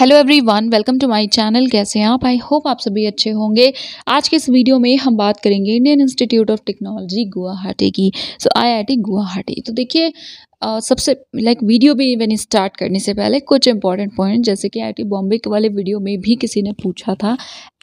Hello everyone welcome to my channel कैसे हैं आप आई होप आप सभी अच्छे होंगे आज के इस वीडियो में हम बात करेंगे Indian Institute of Technology Guwahati की सो so, आईआईटी गुवाहाटी तो देखिए uh, सबसे लाइक वीडियो भी इवन स्टार्ट करने से पहले कुछ इंपॉर्टेंट पॉइंट जैसे कि आई बॉम्बे के वाले वीडियो में भी किसी ने पूछा था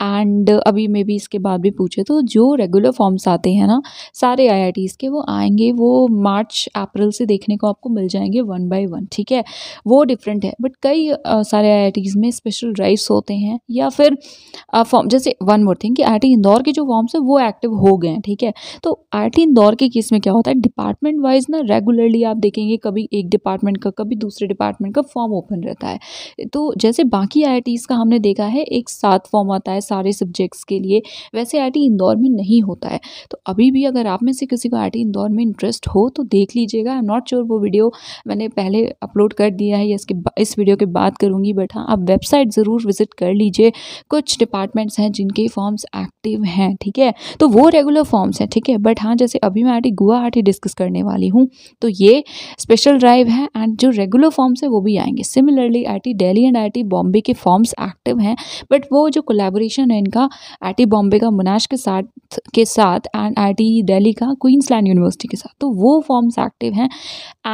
एंड अभी मे भी इसके बाद भी पूछे तो जो रेगुलर फॉर्म्स आते हैं ना सारे आई के वो आएंगे वो मार्च अप्रैल से देखने को आपको मिल जाएंगे वन बाय वन ठीक है वो डिफरेंट है बट कई uh, सारे आई में स्पेशल ड्राइव्स होते हैं या फिर फॉर्म uh, जैसे वन मोर थिंग कि आई इंदौर के जो फॉर्म्स हैं वो एक्टिव हो गए हैं ठीक है तो आई इंदौर के केस में क्या होता है डिपार्टमेंट वाइज ना रेगुलरली आप देखेंगे देखेंगे कभी एक डिपार्टमेंट का कभी दूसरे डिपार्टमेंट का फॉर्म ओपन रहता है तो जैसे बाकी आई का हमने देखा है एक साथ फॉर्म आता है सारे सब्जेक्ट्स के लिए वैसे आई इंदौर में नहीं होता है तो अभी भी अगर आप में से किसी को आई इंदौर में इंटरेस्ट हो तो देख लीजिएगा आई एम नॉट श्योर वो वीडियो मैंने पहले अपलोड कर दिया है या इसके इस वीडियो के बाद करूँगी बट हाँ आप वेबसाइट ज़रूर विजिट कर लीजिए कुछ डिपार्टमेंट्स हैं जिनके फॉर्म्स एक्टिव हैं ठीक है तो वो रेगुलर फॉर्म्स हैं ठीक है बट हाँ जैसे अभी मैं आई गुवाहाटी डिस्कस करने वाली हूँ तो ये स्पेशल ड्राइव है एंड जो रेगुलर फॉर्म्स हैं वो भी आएंगे similarly I Delhi and I Bombay के फॉर्म्स एक्टिव हैं बट वो जो कोलेबोरेशन है इनका आई बॉम्बे का मुनाश के साथ के साथ एंड आई दिल्ली का क्वींसलैंड यूनिवर्सिटी के साथ तो वो फॉर्म्स एक्टिव हैं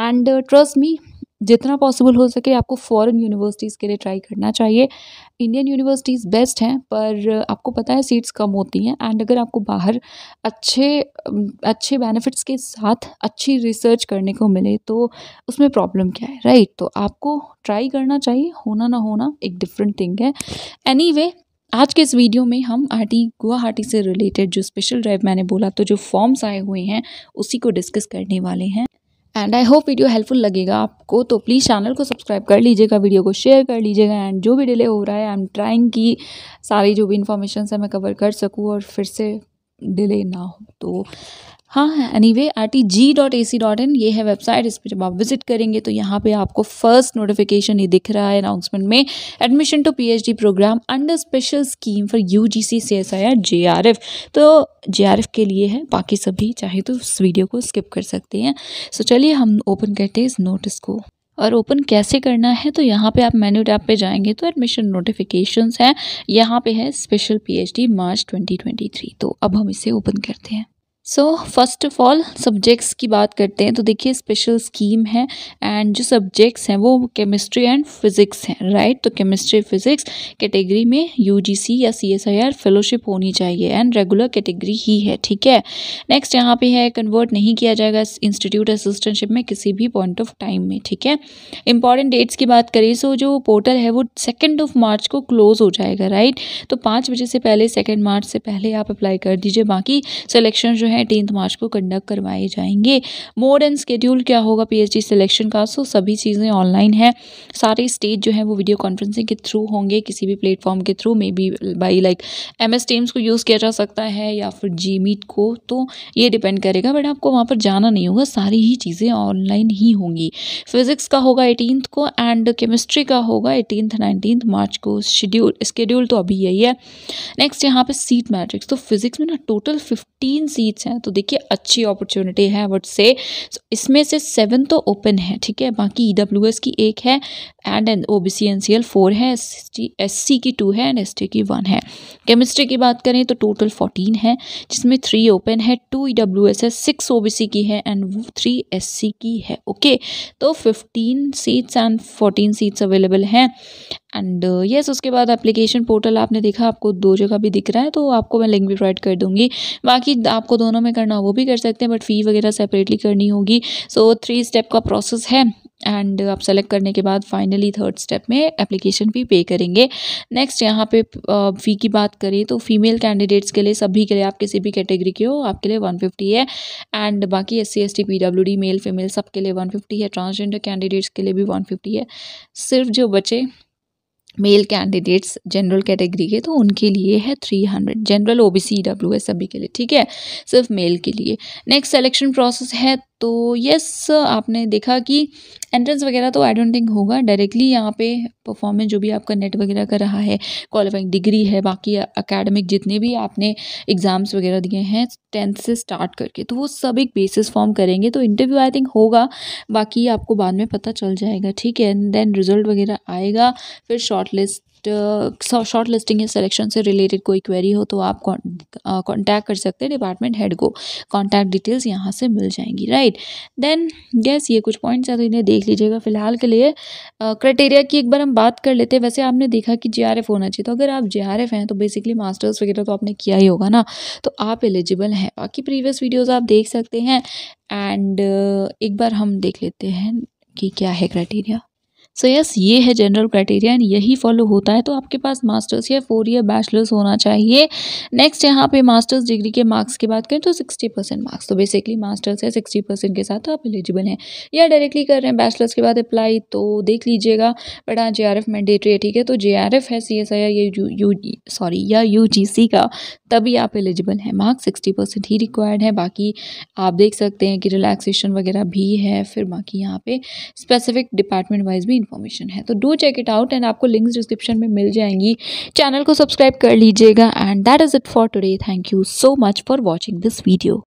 एंड ट्रस्ट मी जितना पॉसिबल हो सके आपको फ़ॉरन यूनिवर्सिटीज़ के लिए ट्राई करना चाहिए इंडियन यूनिवर्सिटीज़ बेस्ट हैं पर आपको पता है सीट्स कम होती हैं एंड अगर आपको बाहर अच्छे अच्छे बेनिफिट्स के साथ अच्छी रिसर्च करने को मिले तो उसमें प्रॉब्लम क्या है राइट right? तो आपको ट्राई करना चाहिए होना ना होना एक डिफरेंट थिंग है एनी anyway, आज के इस वीडियो में हम आर टी गुवाहाटी से रिलेटेड जो स्पेशल ड्राइव मैंने बोला तो जो फॉर्म्स आए हुए हैं उसी को डिस्कस करने वाले हैं and I hope video helpful लगेगा आपको तो प्लीज़ चैनल को सब्सक्राइब कर लीजिएगा वीडियो को शेयर कर लीजिएगा एंड जो भी डिले हो रहा है आई एम ट्राइंग की सारी जो भी इन्फॉर्मेशन है मैं कवर कर सकूँ और फिर से डिले ना हो तो हाँ anyway R T G dot A C dot in ये है वेबसाइट इस पर जब आप विजिट करेंगे तो यहाँ पे आपको फर्स्ट नोटिफिकेशन ये दिख रहा है अनाउंसमेंट में admission to P H D programme under special scheme for U G C C S I R J R F तो जे आर एफ के लिए है बाकी सभी चाहे तो उस वीडियो को स्किप कर सकते हैं सो so, चलिए हम ओपन करते हैं इस नोटिस को और ओपन कैसे करना है तो यहाँ पे आप मेन्यू टैब पे जाएंगे तो एडमिशन नोटिफिकेशंस हैं यहाँ पे है स्पेशल पीएचडी मार्च 2023 तो अब हम इसे ओपन करते हैं so first of all subjects की बात करते हैं तो देखिए स्पेशल स्कीम है एंड जो सब्जेक्ट्स हैं वो केमिस्ट्री एंड फिज़िक्स हैं राइट तो केमिस्ट्री फिज़िक्स कैटेगरी में यूजीसी या सीएसआईआर फेलोशिप होनी चाहिए एंड रेगुलर कैटेगरी ही है ठीक है नेक्स्ट यहाँ पे है कन्वर्ट नहीं किया जाएगा इंस्टीट्यूट असिस्टेंटशिप में किसी भी पॉइंट ऑफ टाइम में ठीक है इंपॉर्टेंट डेट्स की बात करें सो जो पोर्टल है वो सेकेंड ऑफ मार्च को क्लोज हो जाएगा राइट तो पाँच बजे से पहले सेकेंड मार्च से पहले आप अप्लाई कर दीजिए बाकी सेलेक्शन जो है है टेंथ मार्च को कंडक्ट करवाए जाएंगे मोड एंड स्केड्यूल क्या होगा पीएचडी सिलेक्शन का सो सभी चीज़ें ऑनलाइन है सारे स्टेज जो है वो वीडियो कॉन्फ्रेंसिंग के थ्रू होंगे किसी भी प्लेटफॉर्म के through maybe by like M S Teams को यूज़ किया जा सकता है या फिर जी मीट को तो ये डिपेंड करेगा बट आपको वहाँ पर जाना नहीं होगा सारी ही चीज़ें ऑनलाइन ही होंगी फिजिक्स का होगा एटीनथ को एंड केमिस्ट्री का होगा एटीनथ नाइनटीनथ मार्च को शेड्यूल स्केड्यूल तो अभी यही है नेक्स्ट यहाँ पे सीट मैट्रिक्स तो फिजिक्स में ना टोटल फिफ्टीन सीट्स हैं तो देखिए अच्छी अपॉर्चुनिटी है वट से so, इसमें से सेवन तो ओपन है ठीक है बाकी ई डब्ल्यू एस की एक है and N O B C N C L four है एस सी की टू है एंड एस टी की वन है केमिस्ट्री की बात करें तो टोटल फोर्टीन है जिसमें थ्री ओपन है टू ई डब्ल्यू एस है सिक्स ओ बी सी की है एंड थ्री एस सी की है ओके okay? तो fifteen seats and fourteen seats available हैं एंड येस uh, उसके बाद एप्लीकेशन पोर्टल आपने देखा आपको दो जगह भी दिख रहा है तो आपको मैं लिंक भी प्रोवाइड कर दूँगी बाकी आपको दोनों में करना वो भी कर सकते हैं बट फ़ी वगैरह सेपरेटली करनी होगी सो थ्री स्टेप का प्रोसेस है एंड uh, आप सेलेक्ट करने के बाद फाइनली थर्ड स्टेप में एप्लीकेशन फ़ी पे करेंगे नेक्स्ट यहाँ पे फ़ी uh, की बात करें तो फीमेल कैंडिडेट्स के लिए सभी के लिए आप किसी भी कैटेगरी के हो आपके लिए 150 है एंड बाकी S C S T P W D male female सबके लिए 150 है ट्रांसजेंडर कैंडिडेट्स के लिए भी 150 है सिर्फ जो बचे मेल कैंडिडेट्स जनरल कैटेगरी के तो उनके लिए है three hundred general O B C W S सभी के लिए ठीक है सिर्फ मेल के लिए नेक्स्ट सेलेक्शन प्रोसेस है तो यस आपने देखा कि एंट्रेंस वगैरह तो आई डोंट थिंक होगा डायरेक्टली यहाँ पे परफॉर्मेंस जो भी आपका नेट वगैरह का रहा है क्वालिफाइंग डिग्री है बाकी अकेडमिक जितने भी आपने एग्ज़ाम्स वगैरह दिए हैं टेंथ से स्टार्ट करके तो वो सब एक बेसिस फॉर्म करेंगे तो इंटरव्यू आई थिंक होगा बाकी आपको बाद में पता चल जाएगा ठीक है एंड देन रिजल्ट वगैरह आएगा फिर short list list short listing या सिलेक्शन से रिलेटेड कोई क्वेरी हो तो आप कॉन्टैक्ट uh, कर सकते हैं डिपार्टमेंट हेड को कॉन्टैक्ट डिटेल्स यहाँ से मिल जाएंगी राइट देन गैस ये कुछ पॉइंट्स हैं तो इन्हें देख लीजिएगा फिलहाल के लिए क्राइटेरिया uh, की एक बार हम बात कर लेते हैं वैसे आपने देखा कि जे होना चाहिए तो अगर आप जे हैं तो बेसिकली मास्टर्स वगैरह तो आपने किया ही होगा ना तो आप एलिजिबल हैं बाकी प्रीवियस वीडियोज़ आप देख सकते हैं एंड uh, एक बार हम देख लेते हैं कि क्या है क्राइटेरिया सो यस ये है जनरल क्राइटेरिया एंड यही फॉलो होता है तो आपके पास मास्टर्स या फोर ईयर बैचलर्स होना चाहिए नेक्स्ट यहाँ पे मास्टर्स डिग्री के मार्क्स की बात करें तो सिक्सटी परसेंट मार्क्स तो बेसिकली मास्टर्स है सिक्सटी परसेंट के साथ तो आप एलिजिबल हैं या डायरेक्टली कर रहे हैं बैचलर्स के बाद अप्लाई तो देख लीजिएगा बट हाँ जे आर एफ मैंडेटरी है ठीक है तो जे आर एफ है सी एस आई या यू सॉरी या यू जी सी का तभी आप एलिजिबल हैं मार्क्स सिक्सटी परसेंट ही रिक्वायर्ड है बाकी आप देख सकते हैं कि रिलैक्सेशन वगैरह भी है फिर बाकी यहाँ पे स्पेसिफिक डिपार्टमेंट वाइज भी इन्फॉर्मेशन है तो do check it out and आपको लिंक्स डिस्क्रिप्शन में मिल जाएंगी चैनल को सब्सक्राइब कर लीजिएगा and that is it for today thank you so much for watching this video